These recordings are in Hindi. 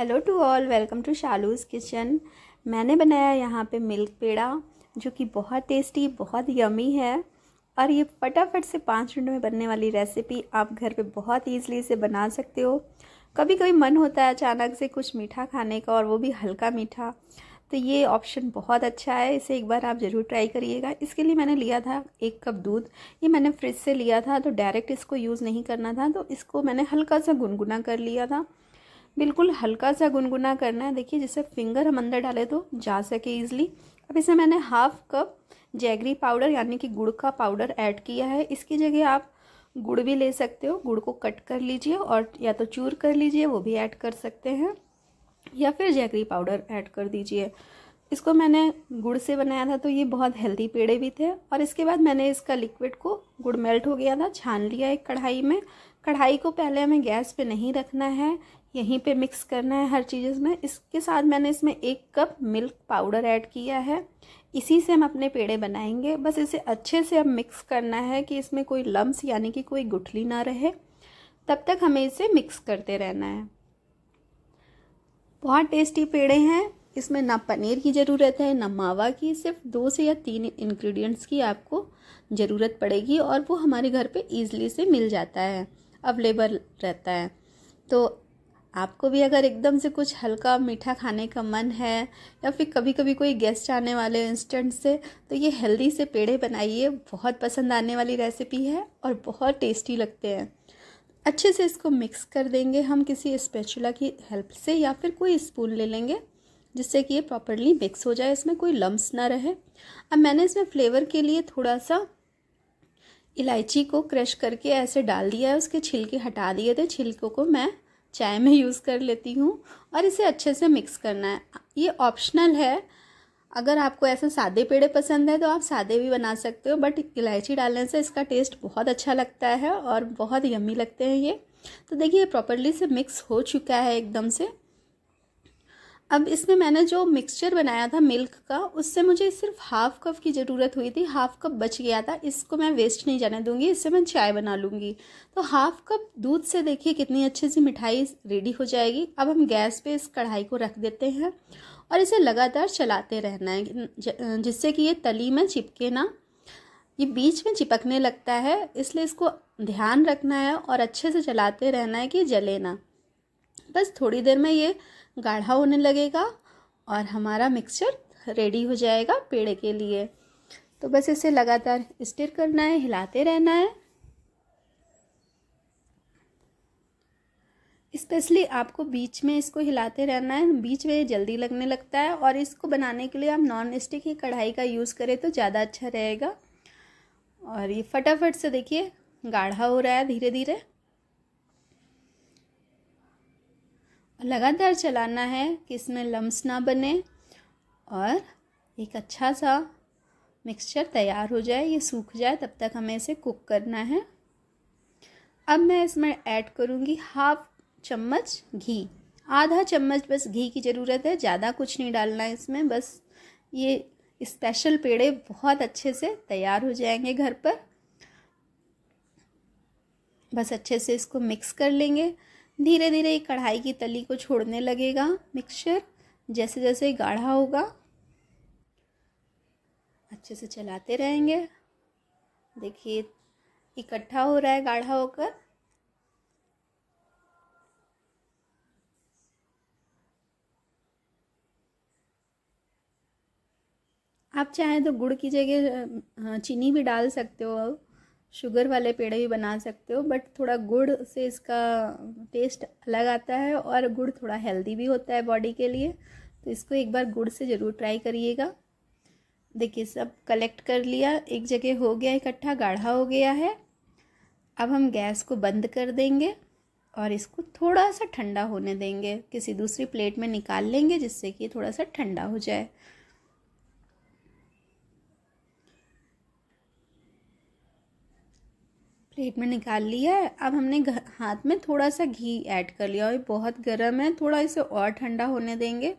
hello to all welcome to Shalu's kitchen मैंने बनाया यहाँ पे मिल्क पेड़ा जो कि बहुत टेस्टी बहुत यमी है और ये फटाफट से पाँच मिनट में बनने वाली रेसिपी आप घर पे बहुत ईजिली से बना सकते हो कभी कभी मन होता है अचानक से कुछ मीठा खाने का और वो भी हल्का मीठा तो ये ऑप्शन बहुत अच्छा है इसे एक बार आप ज़रूर ट्राई करिएगा इसके लिए मैंने लिया था एक कप दूध ये मैंने फ्रिज से लिया था तो डायरेक्ट इसको यूज़ नहीं करना था तो इसको मैंने हल्का सा गुनगुना कर लिया था बिल्कुल हल्का सा गुनगुना करना है देखिए जिससे फिंगर हम अंदर डाले तो जा सके ईजिली अब इसे मैंने हाफ कप जैगरी पाउडर यानी कि गुड़ का पाउडर ऐड किया है इसकी जगह आप गुड़ भी ले सकते हो गुड़ को कट कर लीजिए और या तो चूर कर लीजिए वो भी ऐड कर सकते हैं या फिर जैगरी पाउडर ऐड कर दीजिए इसको मैंने गुड़ से बनाया था तो ये बहुत हेल्दी पेड़े भी थे और इसके बाद मैंने इसका लिक्विड को गुड़ मेल्ट हो गया था छान लिया एक कढ़ाई में कढ़ाई को पहले हमें गैस पे नहीं रखना है यहीं पे मिक्स करना है हर चीज़ में इसके साथ मैंने इसमें एक कप मिल्क पाउडर ऐड किया है इसी से हम अपने पेड़े बनाएंगे बस इसे अच्छे से अब मिक्स करना है कि इसमें कोई लम्स यानी कि कोई गुठली ना रहे तब तक हमें इसे मिक्स करते रहना है बहुत टेस्टी पेड़े हैं इसमें ना पनीर की ज़रूरत है ना मावा की सिर्फ दो से या तीन इंग्रेडिएंट्स की आपको ज़रूरत पड़ेगी और वो हमारे घर पे ईज़िली से मिल जाता है अवेलेबल रहता है तो आपको भी अगर एकदम से कुछ हल्का मीठा खाने का मन है या फिर कभी कभी कोई गेस्ट आने वाले इंस्टेंट से तो ये हेल्दी से पेड़े बनाइए बहुत पसंद आने वाली रेसिपी है और बहुत टेस्टी लगते हैं अच्छे से इसको मिक्स कर देंगे हम किसी स्पेचुला की हेल्प से या फिर कोई स्पून ले लेंगे जिससे कि ये प्रॉपरली मिक्स हो जाए इसमें कोई लम्स ना रहे अब मैंने इसमें फ्लेवर के लिए थोड़ा सा इलायची को क्रश करके ऐसे डाल दिया है उसके छिलके हटा दिए थे छिलकों को मैं चाय में यूज़ कर लेती हूँ और इसे अच्छे से मिक्स करना है ये ऑप्शनल है अगर आपको ऐसे सादे पेड़े पसंद है तो आप सादे भी बना सकते हो बट इलायची डालने से इसका टेस्ट बहुत अच्छा लगता है और बहुत यम्मी लगते हैं ये तो देखिए प्रॉपरली से मिक्स हो चुका है एकदम से अब इसमें मैंने जो मिक्सचर बनाया था मिल्क का उससे मुझे सिर्फ हाफ़ कप की ज़रूरत हुई थी हाफ़ कप बच गया था इसको मैं वेस्ट नहीं जाने दूंगी इससे मैं चाय बना लूँगी तो हाफ़ कप दूध से देखिए कितनी अच्छी सी मिठाई रेडी हो जाएगी अब हम गैस पे इस कढ़ाई को रख देते हैं और इसे लगातार चलाते रहना है जिससे कि ये तली में चिपके ना ये बीच में चिपकने लगता है इसलिए इसको ध्यान रखना है और अच्छे से चलाते रहना है कि जले ना बस थोड़ी देर में ये गाढ़ा होने लगेगा और हमारा मिक्सचर रेडी हो जाएगा पेड़ के लिए तो बस इसे लगातार स्टिर करना है हिलाते रहना है स्पेशली आपको बीच में इसको हिलाते रहना है बीच में जल्दी लगने लगता है और इसको बनाने के लिए आप नॉन स्टिक ही कढ़ाई का यूज़ करें तो ज़्यादा अच्छा रहेगा और ये फटाफट से देखिए गाढ़ा हो रहा है धीरे धीरे लगातार चलाना है कि इसमें लम्स ना बने और एक अच्छा सा मिक्सचर तैयार हो जाए ये सूख जाए तब तक हमें इसे कुक करना है अब मैं इसमें ऐड करूँगी हाफ चम्मच घी आधा चम्मच बस घी की ज़रूरत है ज़्यादा कुछ नहीं डालना है इसमें बस ये स्पेशल पेड़े बहुत अच्छे से तैयार हो जाएंगे घर पर बस अच्छे से इसको मिक्स कर लेंगे धीरे धीरे कढ़ाई की तली को छोड़ने लगेगा मिक्सचर जैसे जैसे गाढ़ा होगा अच्छे से चलाते रहेंगे देखिए इकट्ठा हो रहा है गाढ़ा होकर आप चाहें तो गुड़ की जगह चीनी भी डाल सकते हो शुगर वाले पेड़े भी बना सकते हो बट थोड़ा गुड़ से इसका टेस्ट अलग आता है और गुड़ थोड़ा हेल्दी भी होता है बॉडी के लिए तो इसको एक बार गुड़ से ज़रूर ट्राई करिएगा देखिए सब कलेक्ट कर लिया एक जगह हो गया इकट्ठा गाढ़ा हो गया है अब हम गैस को बंद कर देंगे और इसको थोड़ा सा ठंडा होने देंगे किसी दूसरी प्लेट में निकाल लेंगे जिससे कि थोड़ा सा ठंडा हो जाए प्लेट में निकाल लिया है अब हमने हाथ में थोड़ा सा घी ऐड कर लिया और ये बहुत गर्म है थोड़ा इसे और ठंडा होने देंगे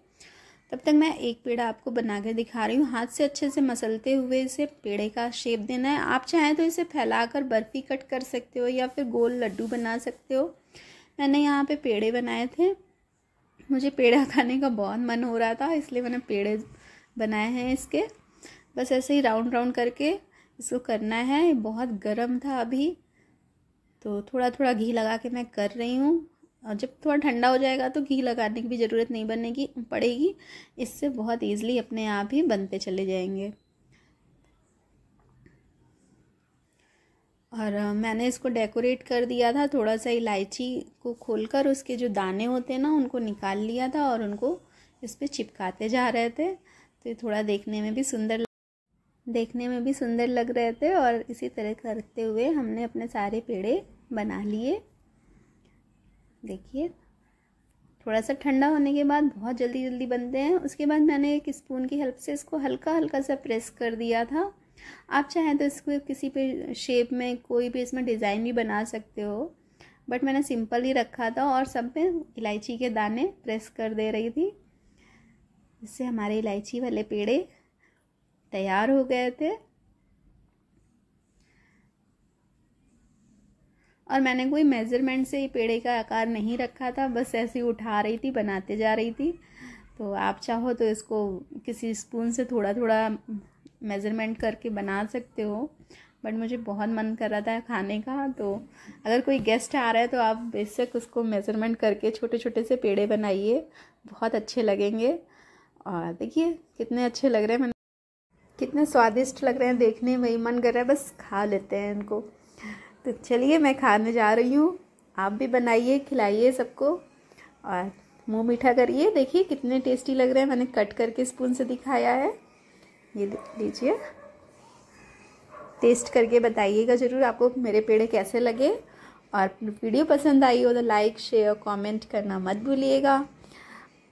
तब तक मैं एक पेड़ा आपको बना कर दिखा रही हूँ हाथ से अच्छे से मसलते हुए इसे पेड़े का शेप देना है आप चाहें तो इसे फैलाकर बर्फ़ी कट कर सकते हो या फिर गोल लड्डू बना सकते हो मैंने यहाँ पे पेड़े बनाए थे मुझे पेड़ा खाने का बहुत मन हो रहा था इसलिए मैंने पेड़े बनाए हैं इसके बस ऐसे ही राउंड राउंड करके इसको करना है बहुत गर्म था अभी तो थोड़ा थोड़ा घी लगा के मैं कर रही हूँ और जब थोड़ा ठंडा हो जाएगा तो घी लगाने की भी ज़रूरत नहीं बनने की पड़ेगी इससे बहुत ईजिली अपने आप ही बनते चले जाएंगे और मैंने इसको डेकोरेट कर दिया था थोड़ा सा इलायची को खोलकर उसके जो दाने होते हैं ना उनको निकाल लिया था और उनको इस पर चिपकाते जा रहे थे तो ये थोड़ा देखने में भी सुंदर देखने में भी सुंदर लग रहे थे और इसी तरह करते हुए हमने अपने सारे पेड़े बना लिए देखिए थोड़ा सा ठंडा होने के बाद बहुत जल्दी जल्दी बनते हैं उसके बाद मैंने एक स्पून की हेल्प से इसको हल्का हल्का सा प्रेस कर दिया था आप चाहें तो इसको किसी पे शेप में कोई भी इसमें डिज़ाइन भी बना सकते हो बट मैंने सिंपल ही रखा था और सब में इलायची के दाने प्रेस कर दे रही थी इससे हमारे इलायची वाले पेड़े तैयार हो गए थे और मैंने कोई मेज़रमेंट से ही पेड़े का आकार नहीं रखा था बस ऐसे ही उठा रही थी बनाते जा रही थी तो आप चाहो तो इसको किसी स्पून से थोड़ा थोड़ा मेज़रमेंट करके बना सकते हो बट मुझे बहुत मन कर रहा था खाने का तो अगर कोई गेस्ट आ रहा है तो आप बेशक उसको मेज़रमेंट करके छोटे छोटे से पेड़े बनाइए बहुत अच्छे लगेंगे और देखिए कितने अच्छे लग रहे हैं मैंने कितने स्वादिष्ट लग रहे हैं देखने में ही मन कर रहा है बस खा लेते हैं इनको तो चलिए मैं खाने जा रही हूँ आप भी बनाइए खिलाइए सबको और मुँह मीठा करिए देखिए कितने टेस्टी लग रहे हैं मैंने कट करके स्पून से दिखाया है ये लीजिए टेस्ट करके बताइएगा ज़रूर आपको मेरे पेड़े कैसे लगे और वीडियो पसंद आई हो तो लाइक शेयर कमेंट करना मत भूलिएगा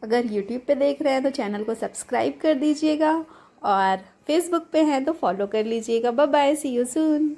अगर यूट्यूब पे देख रहे हैं तो चैनल को सब्सक्राइब कर दीजिएगा और फेसबुक पे हैं तो फॉलो कर लीजिएगा bye bye see you soon